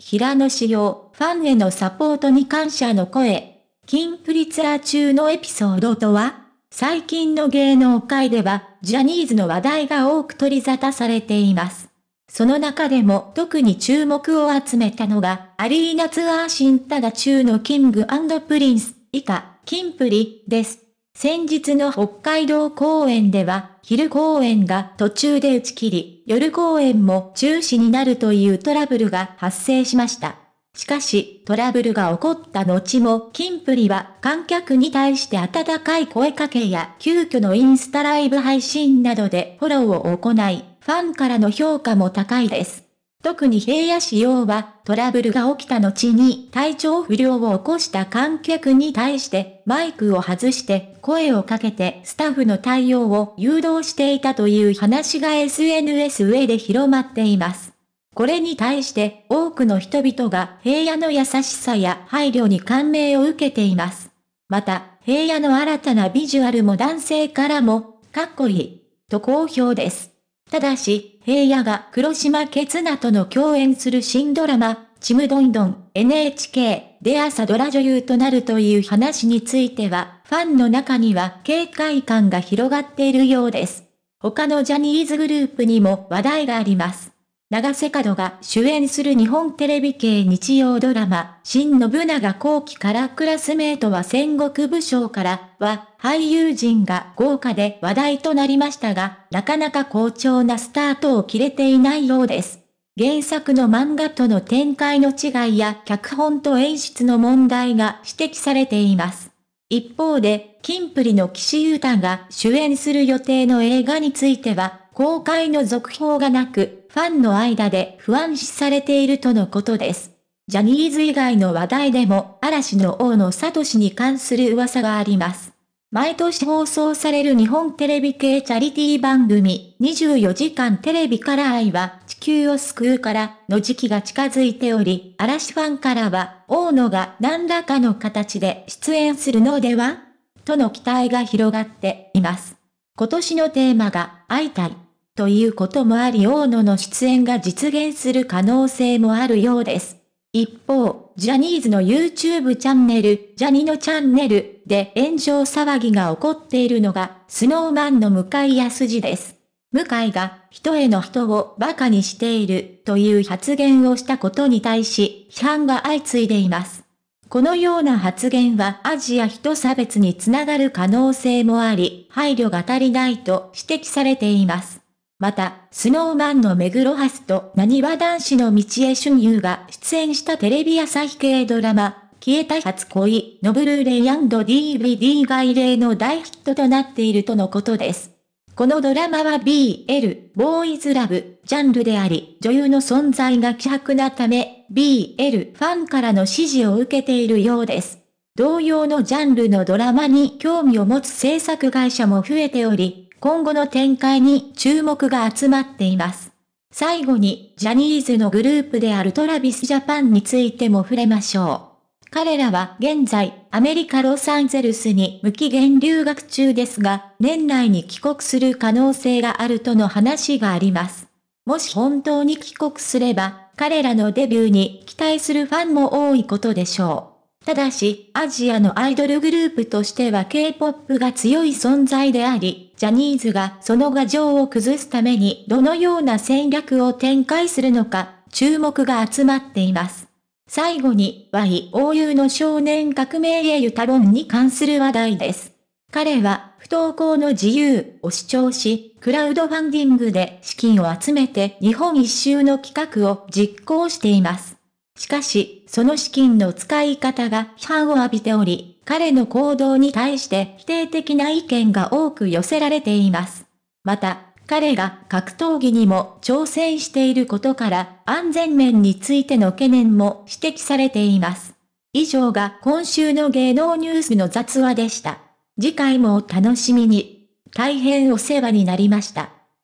平野紫耀、ファンへのサポートに感謝の声。金プリツアー中のエピソードとは最近の芸能界では、ジャニーズの話題が多く取り沙汰されています。その中でも特に注目を集めたのが、アリーナツアー新ただ中のキングプリンス、以下、キンプリ、です。先日の北海道公演では、昼公演が途中で打ち切り、夜公演も中止になるというトラブルが発生しました。しかし、トラブルが起こった後も、キンプリは観客に対して温かい声かけや、急遽のインスタライブ配信などでフォローを行い、ファンからの評価も高いです。特に平野仕様はトラブルが起きた後に体調不良を起こした観客に対してマイクを外して声をかけてスタッフの対応を誘導していたという話が SNS 上で広まっています。これに対して多くの人々が平野の優しさや配慮に感銘を受けています。また、平野の新たなビジュアルも男性からも、かっこいい、と好評です。ただし、平野が黒島ケツナとの共演する新ドラマ、ちむどんどん NHK で朝ドラ女優となるという話については、ファンの中には警戒感が広がっているようです。他のジャニーズグループにも話題があります。長瀬角が主演する日本テレビ系日曜ドラマ、新信長後期からクラスメートは戦国武将からは、俳優陣が豪華で話題となりましたが、なかなか好調なスタートを切れていないようです。原作の漫画との展開の違いや脚本と演出の問題が指摘されています。一方で、キンプリの岸優太が主演する予定の映画については、公開の続報がなく、ファンの間で不安視されているとのことです。ジャニーズ以外の話題でも嵐の王のサトシに関する噂があります。毎年放送される日本テレビ系チャリティー番組24時間テレビから愛は地球を救うからの時期が近づいており、嵐ファンからは大野が何らかの形で出演するのではとの期待が広がっています。今年のテーマが会いたい。ということもあり大野の出演が実現する可能性もあるようです。一方、ジャニーズの YouTube チャンネル、ジャニのチャンネルで炎上騒ぎが起こっているのが、スノーマンの向井康二です。向井が人への人を馬鹿にしているという発言をしたことに対し、批判が相次いでいます。このような発言はアジア人差別につながる可能性もあり、配慮が足りないと指摘されています。また、スノーマンの目黒ハスと何は男子の道へ春遊が出演したテレビ朝日系ドラマ、消えた初恋のブルーレイ &DVD 外例の大ヒットとなっているとのことです。このドラマは BL、ボーイズラブ、ジャンルであり、女優の存在が希薄なため、BL ファンからの支持を受けているようです。同様のジャンルのドラマに興味を持つ制作会社も増えており、今後の展開に注目が集まっています。最後に、ジャニーズのグループであるトラビスジャパンについても触れましょう。彼らは現在、アメリカロサンゼルスに無期限留学中ですが、年内に帰国する可能性があるとの話があります。もし本当に帰国すれば、彼らのデビューに期待するファンも多いことでしょう。ただし、アジアのアイドルグループとしては K-POP が強い存在であり、ジャニーズがその牙城を崩すためにどのような戦略を展開するのか、注目が集まっています。最後に YOU の少年革命へゆタロンに関する話題です。彼は不登校の自由を主張し、クラウドファンディングで資金を集めて日本一周の企画を実行しています。しかし、その資金の使い方が批判を浴びており、彼の行動に対して否定的な意見が多く寄せられています。また、彼が格闘技にも挑戦していることから安全面についての懸念も指摘されています。以上が今週の芸能ニュースの雑話でした。次回もお楽しみに。大変お世話になりました。